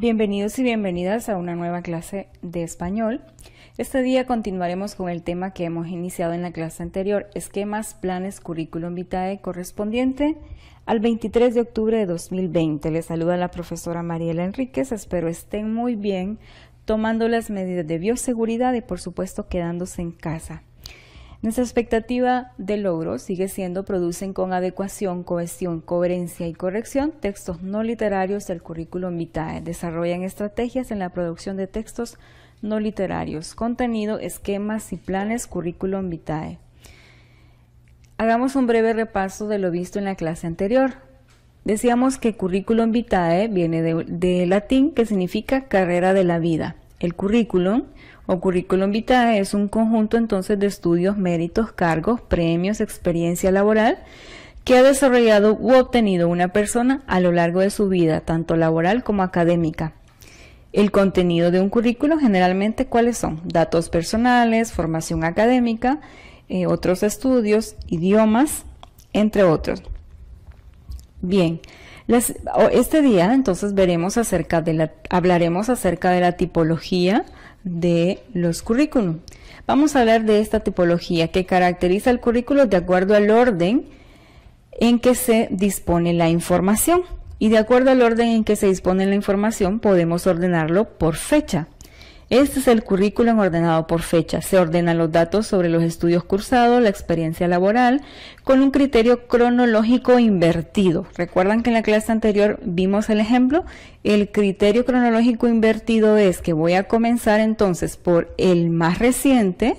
Bienvenidos y bienvenidas a una nueva clase de español. Este día continuaremos con el tema que hemos iniciado en la clase anterior, esquemas, planes, currículum vitae correspondiente al 23 de octubre de 2020. Les saluda la profesora Mariela Enríquez, espero estén muy bien tomando las medidas de bioseguridad y por supuesto quedándose en casa. Nuestra expectativa de logro sigue siendo producen con adecuación, cohesión, coherencia y corrección textos no literarios del currículum vitae, desarrollan estrategias en la producción de textos no literarios, contenido, esquemas y planes currículum vitae. Hagamos un breve repaso de lo visto en la clase anterior. Decíamos que currículum vitae viene de, latín que significa carrera de la vida. El currículum o currículum vitae es un conjunto entonces de estudios, méritos, cargos, premios, experiencia laboral que ha desarrollado u obtenido una persona a lo largo de su vida, tanto laboral como académica. El contenido de un currículum generalmente cuáles son? Datos personales, formación académica, eh, otros estudios, idiomas, entre otros. Bien, este día entonces veremos acerca de la, hablaremos acerca de la tipología de los currículum. Vamos a hablar de esta tipología que caracteriza el currículo de acuerdo al orden en que se dispone la información. Y de acuerdo al orden en que se dispone la información, podemos ordenarlo por fecha. Este es el currículum ordenado por fecha. Se ordenan los datos sobre los estudios cursados, la experiencia laboral, con un criterio cronológico invertido. Recuerdan que en la clase anterior vimos el ejemplo. El criterio cronológico invertido es que voy a comenzar entonces por el más reciente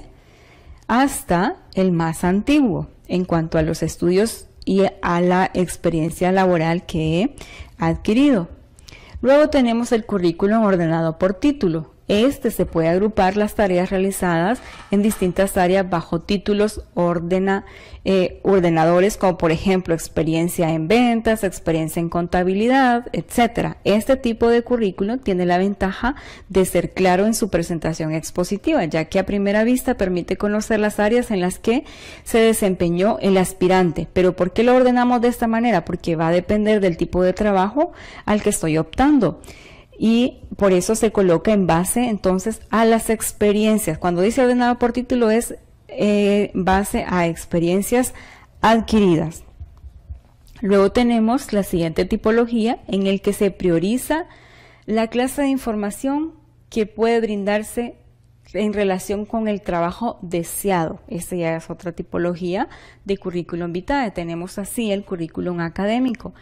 hasta el más antiguo en cuanto a los estudios y a la experiencia laboral que he adquirido. Luego tenemos el currículum ordenado por título. Este se puede agrupar las tareas realizadas en distintas áreas bajo títulos eh, ordenadores como por ejemplo experiencia en ventas, experiencia en contabilidad, etcétera Este tipo de currículum tiene la ventaja de ser claro en su presentación expositiva, ya que a primera vista permite conocer las áreas en las que se desempeñó el aspirante. Pero ¿por qué lo ordenamos de esta manera? Porque va a depender del tipo de trabajo al que estoy optando y por eso se coloca en base entonces a las experiencias. Cuando dice ordenado por título es en eh, base a experiencias adquiridas. Luego tenemos la siguiente tipología en el que se prioriza la clase de información que puede brindarse en relación con el trabajo deseado. esa ya es otra tipología de currículum vitae. Tenemos así el currículum académico.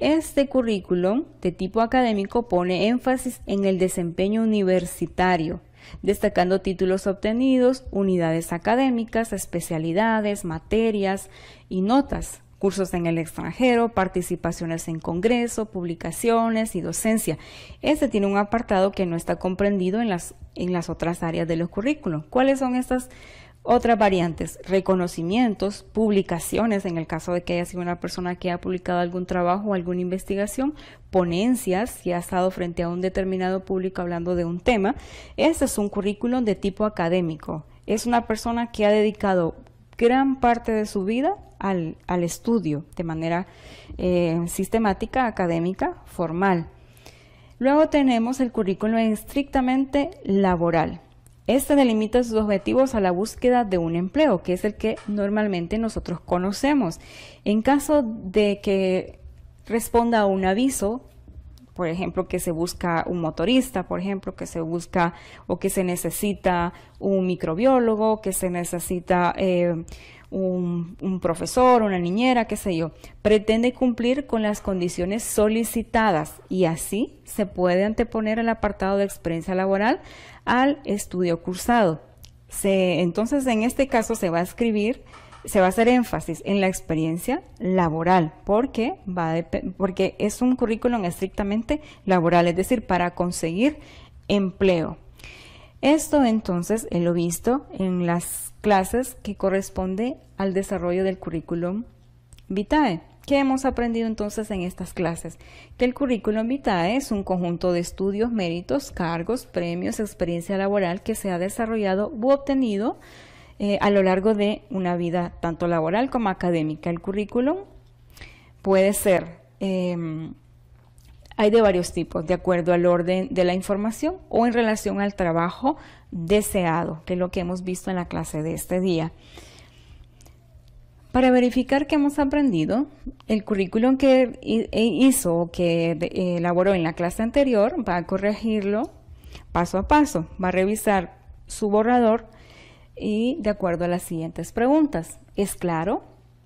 Este currículum de tipo académico pone énfasis en el desempeño universitario, destacando títulos obtenidos, unidades académicas, especialidades, materias y notas, cursos en el extranjero, participaciones en congreso, publicaciones y docencia. Este tiene un apartado que no está comprendido en las, en las otras áreas de los currículos. ¿Cuáles son estas otras variantes, reconocimientos, publicaciones, en el caso de que haya sido una persona que ha publicado algún trabajo o alguna investigación, ponencias, si ha estado frente a un determinado público hablando de un tema. Este es un currículum de tipo académico. Es una persona que ha dedicado gran parte de su vida al, estudio de manera eh, sistemática, académica, formal. Luego tenemos el currículum estrictamente laboral. Este delimita sus objetivos a la búsqueda de un empleo, que es el que normalmente nosotros conocemos. En caso de que responda a un aviso por ejemplo, que se busca un motorista, por ejemplo, que se busca o que se necesita un microbiólogo, que se necesita eh, un, un profesor, una niñera, qué sé yo, pretende cumplir con las condiciones solicitadas y así se puede anteponer el apartado de experiencia laboral al estudio cursado. Se, entonces, en este caso se va a escribir se va a hacer énfasis en la experiencia laboral, porque, va porque es un currículum estrictamente laboral, es decir, para conseguir empleo. Esto entonces eh, lo visto en las clases que corresponde al desarrollo del currículum vitae. ¿Qué hemos aprendido entonces en estas clases? Que el currículum vitae es un conjunto de estudios, méritos, cargos, premios, experiencia laboral que se ha desarrollado u obtenido eh, a lo largo de una vida tanto laboral como académica. El currículum puede ser, em, hay de varios tipos, de acuerdo al orden de la información o en relación al trabajo deseado, que es lo que hemos visto en la clase de este día. Para verificar que hemos aprendido, el currículum que e, hizo o que elaboró en la clase anterior va a corregirlo paso a paso, va a revisar su borrador, y de acuerdo a las siguientes preguntas. ¿Es claro?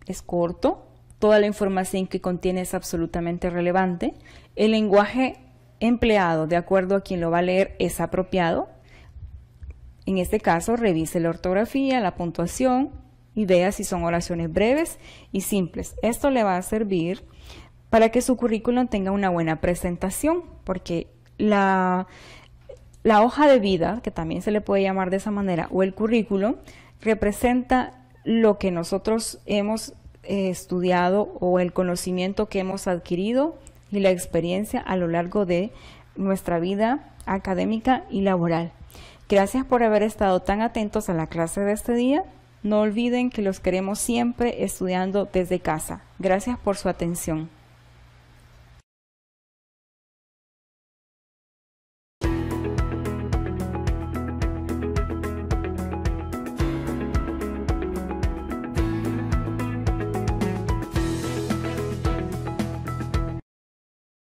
¿Es corto? ¿Toda la información que contiene es absolutamente relevante? ¿El lenguaje empleado de acuerdo a quien lo va a leer es apropiado? En este caso, revise la ortografía, la puntuación y vea si son oraciones breves y simples. Esto le va a servir para que su currículum tenga una buena presentación, porque la la hoja de vida, que también se le puede llamar de esa manera, o el currículo, representa lo que nosotros hemos eh, estudiado o el conocimiento que hemos adquirido y la experiencia a lo largo de nuestra vida académica y laboral. Gracias por haber estado tan atentos a la clase de este día. No olviden que los queremos siempre estudiando desde casa. Gracias por su atención.